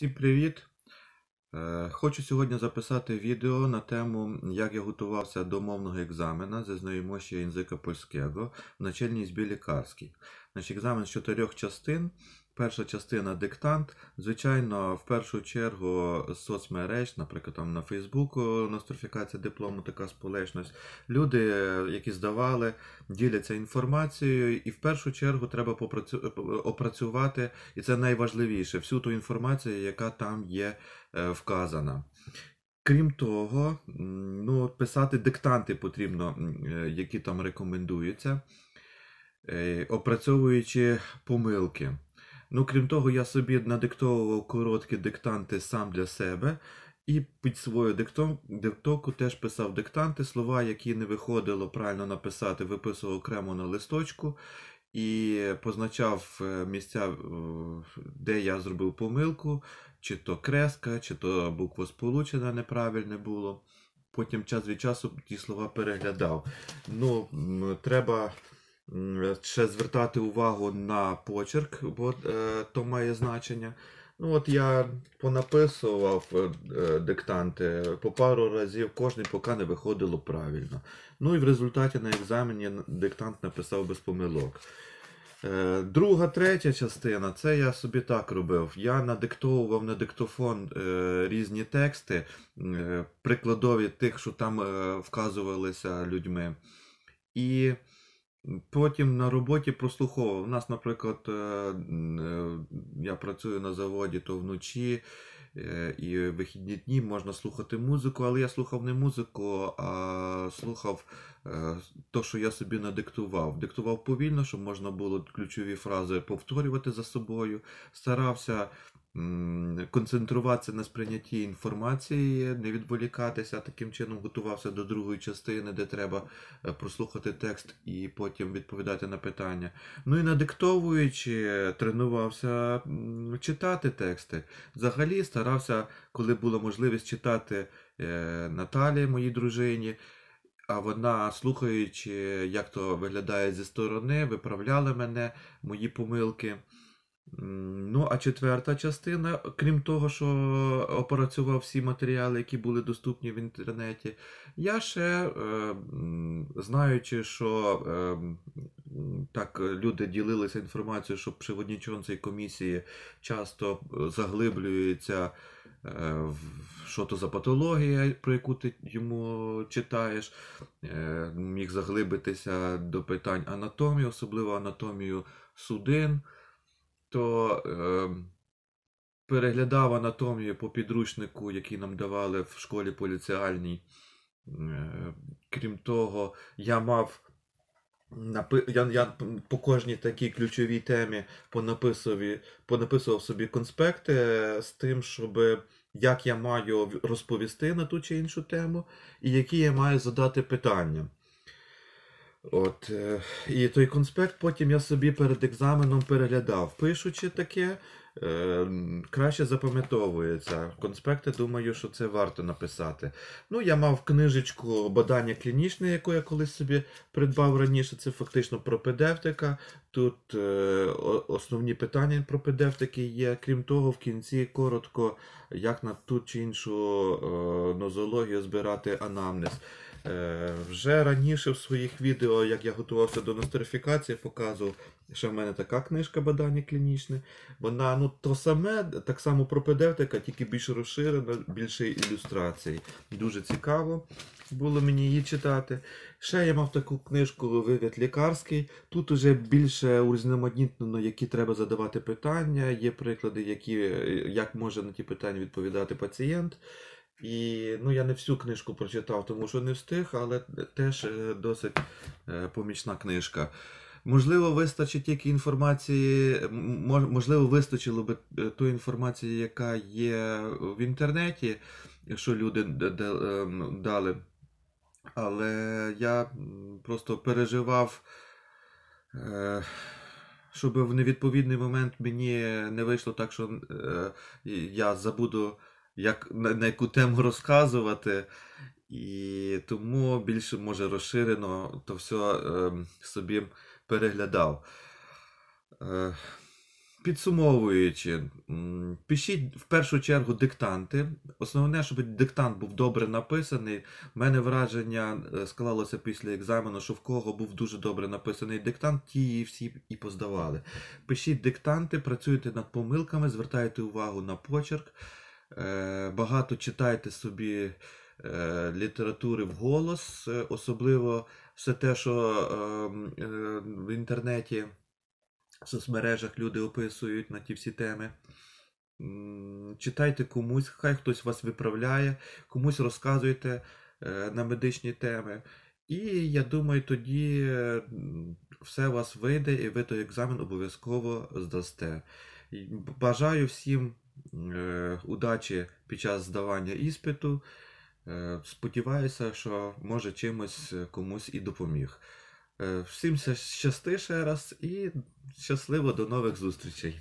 Всім привіт! Е, хочу сьогодні записати відео на тему, як я готувався до мовного екзамена зі знайомощі язика польського в начальній збі лікарській. Екзамен з чотирьох частин, перша частина диктант. Звичайно, в першу чергу соцмереж, наприклад, там на Фейсбуку нострифікація диплому, така сполечність. Люди, які здавали, діляться інформацією, і в першу чергу треба попрацю... опрацювати, і це найважливіше всю ту інформацію, яка там є е, вказана. Крім того, ну, писати диктанти потрібно, е, які там рекомендуються, е, опрацьовуючи помилки. Ну, крім того, я собі надиктовував короткі диктанти сам для себе. І під свою диктовку теж писав диктанти, слова, які не виходило правильно написати, виписував окремо на листочку і позначав е, місця, е, де я зробив помилку, чи то креска, чи то буква сполучена неправильне було. Потім час від часу ті слова переглядав. Ну, треба. Е, ще звертати увагу на почерк, бо е, то має значення. Ну от Я понаписував е, диктанти по пару разів, кожен поки не виходило правильно. Ну і в результаті на екзамені диктант написав без помилок. Друга, третя частина це я собі так робив. Я надиктовував на диктофон різні тексти, прикладові тих, що там вказувалися людьми. І Потім на роботі прослуховував. У нас, наприклад, е, е, я працюю на заводі, то вночі е, і вихідні дні можна слухати музику, але я слухав не музику, а слухав то, що я собі надиктував. Диктував повільно, щоб можна було ключові фрази повторювати за собою. Старався концентруватися на сприйнятті інформації, не відволікатися, таким чином готувався до другої частини, де треба е, прослухати текст і потім відповідати на питання. Ну і надиктовуючи, тренувався читати тексти. Взагалі старався, коли була можливість читати е, Наталі, моїй дружині. А вона, слухаючи, як то виглядає зі сторони, виправляла мене мої помилки. Ну, а четверта частина, крім того, що опрацював всі матеріали, які були доступні в інтернеті, я ще, е, знаючи, що е, так люди ділилися інформацією, що приводнічонці комісії часто е, заглиблюється, в що то за патологія, про яку ти йому читаєш, міг заглибитися до питань анатомії, особливо анатомію судин то ем, переглядав анатомію по підручнику, який нам давали в школі поліціальній. Е, крім того, я мав. Я я по кожній такій ключовій темі понаписував собі конспекти е, з тим, щоб е, як я маю розповісти на ту чи іншу тему, і які я маю задати питання. От, е, І той конспект потім я собі перед екзаменом переглядав, пишучи таке, е, краще запам'ятовується. Конспекти, думаю, що це варто написати. Ну, Я мав книжечку Бадання клінічне, яку я колись собі придбав раніше. Це фактично пропедевтика. Тут е, основні питання пропедевтики є. Крім того, в кінці коротко, як на ту чи іншу нозологію збирати анамнез. Е, вже раніше в своїх відео, як я готувався до нострифікації, показував, що в мене така книжка бадання клінічне. Вона ну, то саме, так само пропедевтика, тільки більш розширена, більше ілюстрацій. Дуже цікаво було мені її читати. Ще я мав таку книжку Вивід лікарський. Тут вже більше урізноманітнено, які треба задавати питання, є приклади, які, як може на ті питання відповідати пацієнт. І ну, я не всю книжку прочитав, тому що не встиг, але теж е, досить е, помічна книжка. Можливо, вистачить тільки інформації, можливо, вистачило би е, ту інформації, яка є в інтернеті, що люди ем, дали. Але я просто переживав, щоб в невідповідний момент мені не вийшло так, що я забуду як, на, на яку тему розказувати. І тому більше, може, розширено то все е, собі переглядав. Е, Підсумовуючи, пишіть в першу чергу диктанти. Основне, щоб диктант був добре написаний. У мене враження е, склалося після екзамену, що в кого був дуже добре написаний диктант, ті її всі і поздавали. Пишіть диктанти, працюйте над помилками, звертайте увагу на почерк. Е, багато читайте собі е, літератури вголос, е, особливо все те, що ем, в інтернеті, в соцмережах люди описують на ті всі теми. Читайте комусь, хай хтось вас виправляє, комусь розказуйте на медичні теми. І я думаю, тоді все у вас вийде і ви той екзамен обов'язково здасте. Бажаю всім. Е, удачі під час здавання іспиту. Е, сподіваюся, що може чимось е, комусь і допоміг. Всім щасти ще раз і щасливо до нових зустрічей!